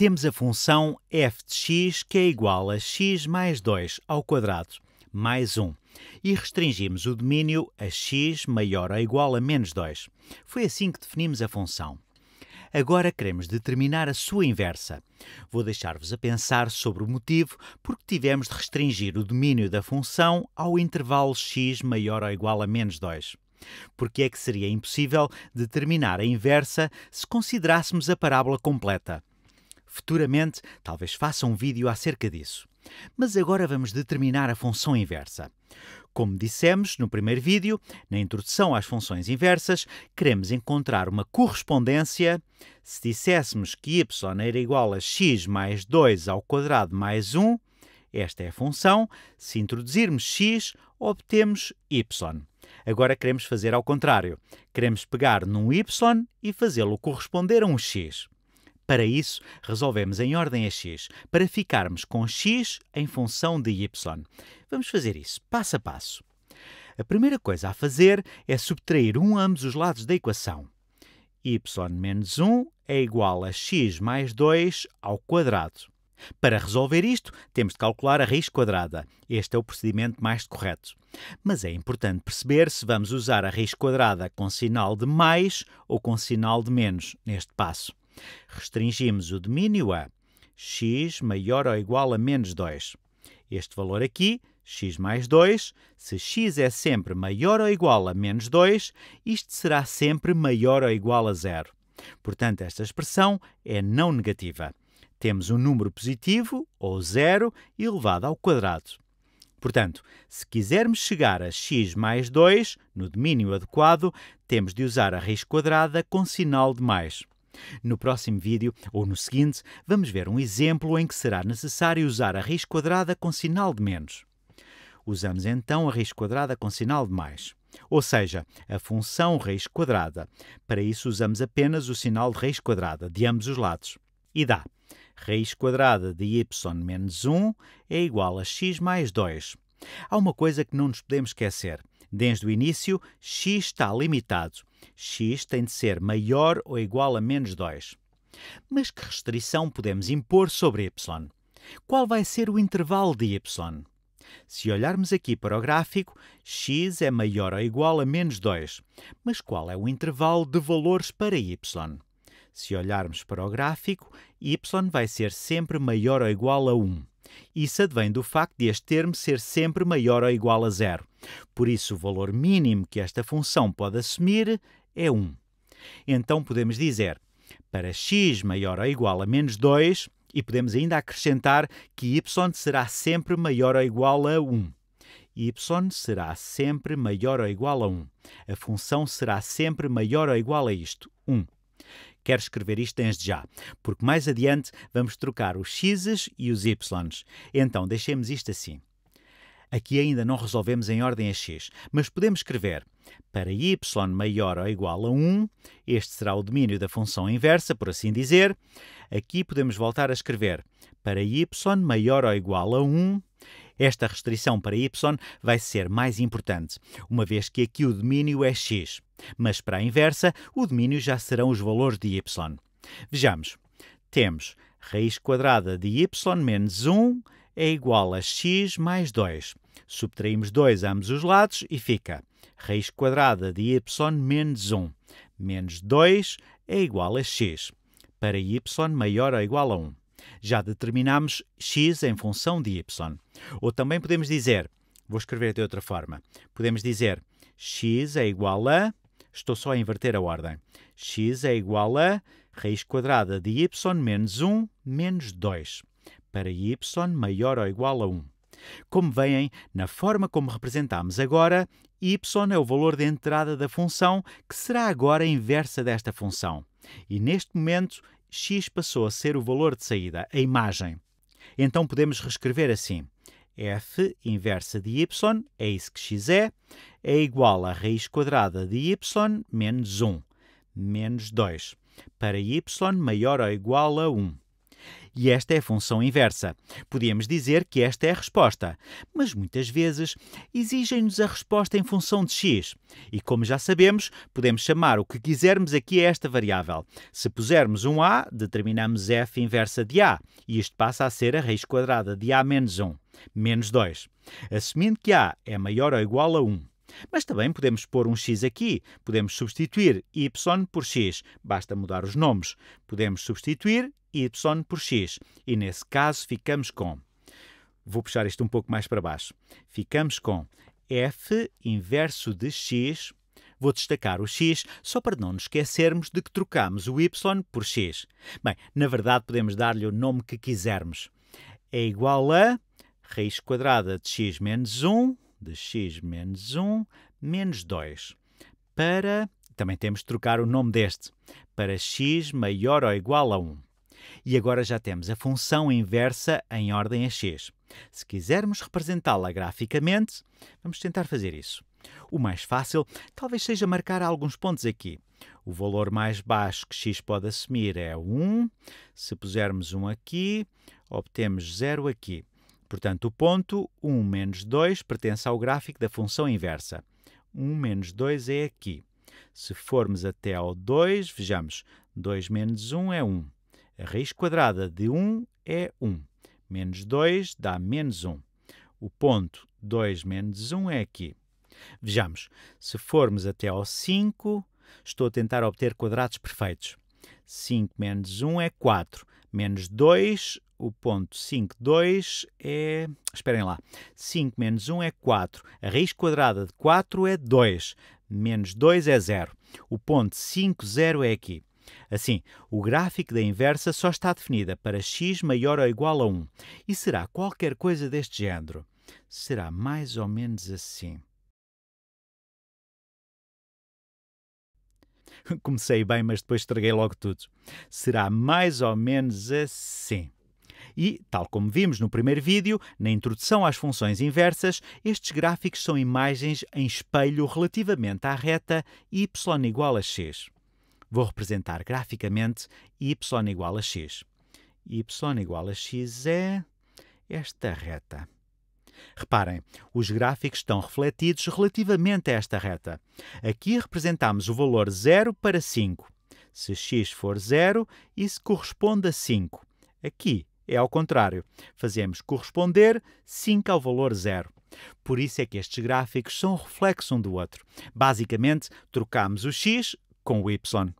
temos a função f de x que é igual a x mais 2 ao quadrado mais 1 e restringimos o domínio a x maior ou igual a menos 2. Foi assim que definimos a função. Agora queremos determinar a sua inversa. Vou deixar-vos a pensar sobre o motivo porque tivemos de restringir o domínio da função ao intervalo x maior ou igual a menos 2. Porque é que seria impossível determinar a inversa se considerássemos a parábola completa. Futuramente, talvez faça um vídeo acerca disso. Mas agora vamos determinar a função inversa. Como dissemos no primeiro vídeo, na introdução às funções inversas, queremos encontrar uma correspondência. Se disséssemos que y era igual a x mais 2 ao quadrado mais 1, esta é a função. Se introduzirmos x, obtemos y. Agora queremos fazer ao contrário. Queremos pegar num y e fazê-lo corresponder a um x. Para isso, resolvemos em ordem a x, para ficarmos com x em função de y. Vamos fazer isso passo a passo. A primeira coisa a fazer é subtrair um a ambos os lados da equação. y menos 1 é igual a x mais 2 ao quadrado. Para resolver isto, temos de calcular a raiz quadrada. Este é o procedimento mais correto. Mas é importante perceber se vamos usar a raiz quadrada com sinal de mais ou com sinal de menos neste passo. Restringimos o domínio a x maior ou igual a menos 2. Este valor aqui, x mais 2, se x é sempre maior ou igual a menos 2, isto será sempre maior ou igual a zero. Portanto, esta expressão é não negativa. Temos um número positivo, ou zero, elevado ao quadrado. Portanto, se quisermos chegar a x mais 2, no domínio adequado, temos de usar a raiz quadrada com sinal de mais. No próximo vídeo, ou no seguinte, vamos ver um exemplo em que será necessário usar a raiz quadrada com sinal de menos. Usamos então a raiz quadrada com sinal de mais, ou seja, a função raiz quadrada. Para isso usamos apenas o sinal de raiz quadrada de ambos os lados. E dá raiz quadrada de y menos 1 é igual a x mais 2. Há uma coisa que não nos podemos esquecer. Desde o início, x está limitado. x tem de ser maior ou igual a menos 2. Mas que restrição podemos impor sobre y? Qual vai ser o intervalo de y? Se olharmos aqui para o gráfico, x é maior ou igual a menos 2. Mas qual é o intervalo de valores para y? Se olharmos para o gráfico, y vai ser sempre maior ou igual a 1. Isso advém do facto de este termo ser sempre maior ou igual a zero. Por isso, o valor mínimo que esta função pode assumir é 1. Então podemos dizer, para x maior ou igual a menos 2, e podemos ainda acrescentar que y será sempre maior ou igual a 1 y será sempre maior ou igual a 1. A função será sempre maior ou igual a isto, 1. Quero escrever isto desde já, porque mais adiante vamos trocar os x's e os y's. Então, deixemos isto assim. Aqui ainda não resolvemos em ordem a x, mas podemos escrever para y maior ou igual a 1, este será o domínio da função inversa, por assim dizer. Aqui podemos voltar a escrever para y maior ou igual a 1, esta restrição para y vai ser mais importante, uma vez que aqui o domínio é x, mas para a inversa, o domínio já serão os valores de y. Vejamos. Temos raiz quadrada de y menos 1 é igual a x mais 2. Subtraímos 2 a ambos os lados e fica raiz quadrada de y menos 1 menos 2 é igual a x, para y maior ou igual a 1. Já determinamos x em função de y. Ou também podemos dizer, vou escrever de outra forma, podemos dizer x é igual a, estou só a inverter a ordem, x é igual a raiz quadrada de y menos 1 menos 2, para y maior ou igual a 1. Como veem, na forma como representamos agora, y é o valor de entrada da função, que será agora a inversa desta função. E neste momento, x passou a ser o valor de saída, a imagem. Então podemos reescrever assim. f inversa de y, é isso que x é, é igual a raiz quadrada de y menos 1, menos 2, para y maior ou igual a 1 e esta é a função inversa. Podíamos dizer que esta é a resposta, mas muitas vezes exigem-nos a resposta em função de x. E como já sabemos, podemos chamar o que quisermos aqui a esta variável. Se pusermos um a, determinamos f inversa de a, e isto passa a ser a raiz quadrada de a menos 1, menos 2, assumindo que a é maior ou igual a 1. Mas também podemos pôr um x aqui, podemos substituir y por x, basta mudar os nomes. Podemos substituir y por x e nesse caso ficamos com. Vou puxar isto um pouco mais para baixo. Ficamos com f inverso de x. Vou destacar o x só para não nos esquecermos de que trocamos o y por x. Bem, na verdade podemos dar-lhe o nome que quisermos. É igual a raiz quadrada de x menos 1 de x menos 1 menos 2 para. Também temos de trocar o nome deste para x maior ou igual a 1. E agora já temos a função inversa em ordem a x. Se quisermos representá-la graficamente, vamos tentar fazer isso. O mais fácil talvez seja marcar alguns pontos aqui. O valor mais baixo que x pode assumir é 1. Se pusermos 1 aqui, obtemos 0 aqui. Portanto, o ponto 1 menos 2 pertence ao gráfico da função inversa. 1 menos 2 é aqui. Se formos até ao 2, vejamos, 2 menos 1 é 1. A raiz quadrada de 1 é 1. Menos 2 dá menos 1. O ponto 2 menos 1 é aqui. Vejamos, se formos até ao 5, estou a tentar obter quadrados perfeitos. 5 menos 1 é 4. Menos 2, o ponto 5, 2 é. Esperem lá. 5 menos 1 é 4. A raiz quadrada de 4 é 2. Menos 2 é 0. O ponto 5, 0 é aqui. Assim, o gráfico da inversa só está definida para x maior ou igual a 1 e será qualquer coisa deste género. Será mais ou menos assim. Comecei bem, mas depois estraguei logo tudo. Será mais ou menos assim. E, tal como vimos no primeiro vídeo, na introdução às funções inversas, estes gráficos são imagens em espelho relativamente à reta y igual a x. Vou representar graficamente y igual a x. y igual a x é esta reta. Reparem, os gráficos estão refletidos relativamente a esta reta. Aqui representamos o valor 0 para 5. Se x for 0, isso corresponde a 5. Aqui é ao contrário. Fazemos corresponder 5 ao valor zero. Por isso é que estes gráficos são reflexo um do outro. Basicamente, trocamos o x com o y.